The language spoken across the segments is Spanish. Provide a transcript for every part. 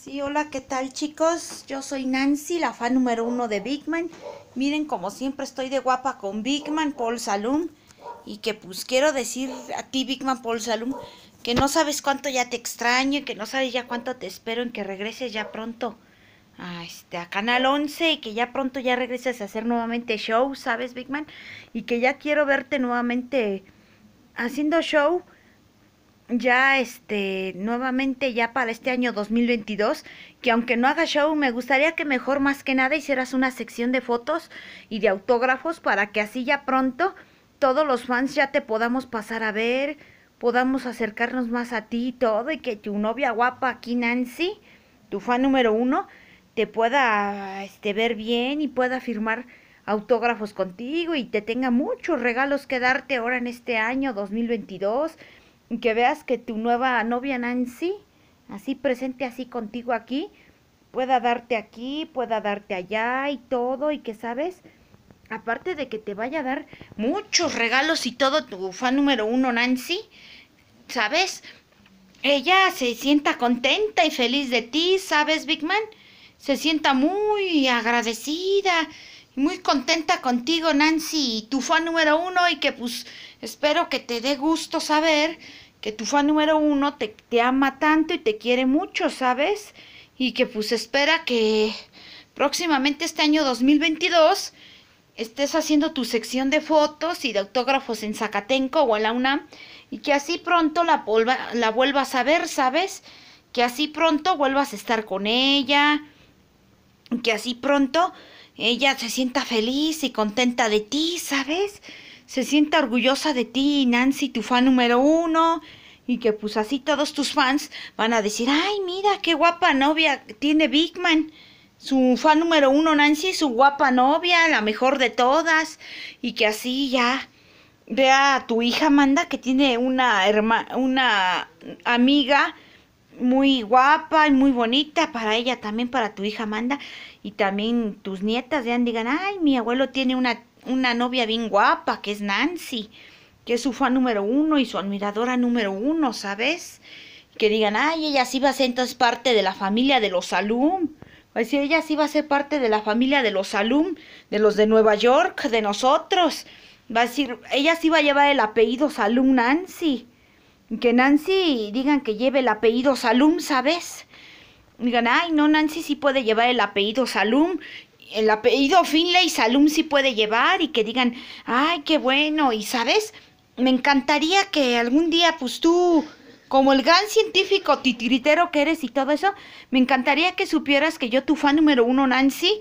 Sí, hola, ¿qué tal chicos? Yo soy Nancy, la fan número uno de Bigman. Miren, como siempre estoy de guapa con Bigman, Paul Salum. Y que pues quiero decir a ti, Bigman, Paul Salum, que no sabes cuánto ya te extraño y que no sabes ya cuánto te espero en que regreses ya pronto a, este, Canal 11 y que ya pronto ya regreses a hacer nuevamente show, ¿sabes, Bigman? Y que ya quiero verte nuevamente haciendo show ya este nuevamente ya para este año 2022 que aunque no haga show me gustaría que mejor más que nada hicieras una sección de fotos y de autógrafos para que así ya pronto todos los fans ya te podamos pasar a ver, podamos acercarnos más a ti y todo y que tu novia guapa aquí Nancy, tu fan número uno, te pueda este, ver bien y pueda firmar autógrafos contigo y te tenga muchos regalos que darte ahora en este año 2022 que veas que tu nueva novia Nancy, así presente así contigo aquí, pueda darte aquí, pueda darte allá y todo, y que sabes, aparte de que te vaya a dar muchos regalos y todo, tu fan número uno Nancy, ¿sabes? Ella se sienta contenta y feliz de ti, ¿sabes, Big Man? Se sienta muy agradecida y muy contenta contigo, Nancy, y tu fan número uno, y que pues espero que te dé gusto saber que tu fan número uno te, ama tanto y te quiere mucho, ¿sabes? Y que pues espera que próximamente este año 2022 estés haciendo tu sección de fotos y de autógrafos en Zacatenco o en la UNAM y que así pronto la, la vuelvas a ver, ¿sabes? Que así pronto vuelvas a estar con ella, que así pronto ella se sienta feliz y contenta de ti, ¿sabes? se sienta orgullosa de ti, Nancy, tu fan número uno, y que pues así todos tus fans van a decir, ay, mira, qué guapa novia tiene Bigman. Su fan número uno, Nancy, su guapa novia, la mejor de todas, y que así ya vea a tu hija Amanda que tiene una una amiga muy guapa y muy bonita para ella también para tu hija Amanda y también tus nietas vean digan ay mi abuelo tiene una una novia bien guapa, que es Nancy, que es su fan número uno y su admiradora número uno, ¿sabes? Que digan, ay, ella sí va a ser entonces parte de la familia de los alum. Va a decir, ella sí va a ser parte de la familia de los alum, de los de Nueva York, de nosotros. Va a decir, ella sí va a llevar el apellido Salum Nancy. Que Nancy digan que lleve el apellido Salum, ¿sabes? Digan, ay, no, Nancy sí puede llevar el apellido Salum el apellido Finley Salum sí puede llevar y que digan, ay, qué bueno, y sabes, me encantaría que algún día, pues tú, como el gran científico titiritero que eres y todo eso, me encantaría que supieras que yo, tu fan número uno, Nancy,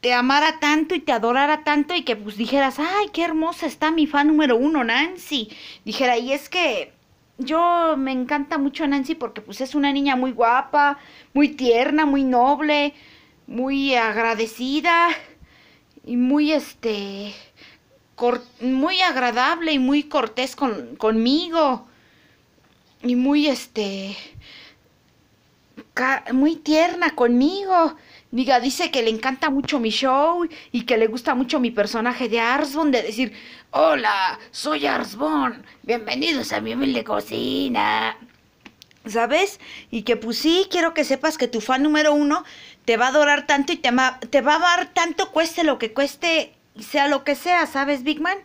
te amara tanto y te adorara tanto y que pues dijeras, ay, qué hermosa está mi fan número uno, Nancy. Dijera, y es que yo me encanta mucho a Nancy porque pues es una niña muy guapa, muy tierna, muy noble, muy agradecida y muy este muy agradable y muy cortés con, conmigo y muy este muy tierna conmigo. Diga, dice que le encanta mucho mi show y que le gusta mucho mi personaje de Arsbon, de decir, hola, soy Arsbon, bienvenidos a mi humilde cocina. ¿Sabes? Y que pues sí, quiero que sepas que tu fan número uno te va a adorar tanto y te, va a dar tanto, cueste lo que cueste, sea lo que sea, ¿sabes, Big Man?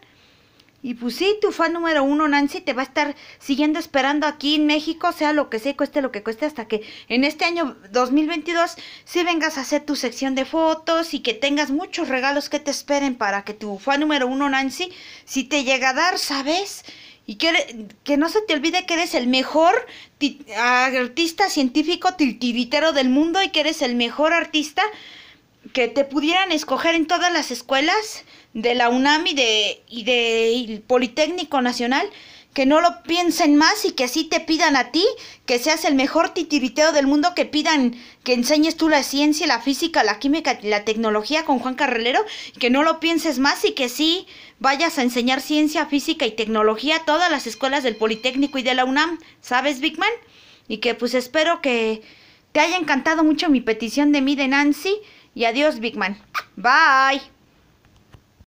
Y pues sí, tu fan número uno, Nancy, te va a estar siguiendo esperando aquí en México, sea lo que sea, cueste lo que cueste, hasta que en este año 2022 si vengas a hacer tu sección de fotos y que tengas muchos regalos que te esperen para que tu fan número uno, Nancy, si te llega a dar, ¿sabes? Y que, no se te olvide que eres el mejor artista científico titiritero del mundo y que eres el mejor artista que te pudieran escoger en todas las escuelas de la UNAM y de, y Politécnico Nacional, que no lo piensen más y que así te pidan a ti que seas el mejor titiriteo del mundo, que pidan que enseñes tú la ciencia, la física, la química, y la tecnología con Juan Carrelero, que no lo pienses más y que sí vayas a enseñar ciencia, física y tecnología a todas las escuelas del Politécnico y de la UNAM, ¿sabes, Bigman Y que pues espero que te haya encantado mucho mi petición de mí de Nancy y adiós, Big Man. Bye.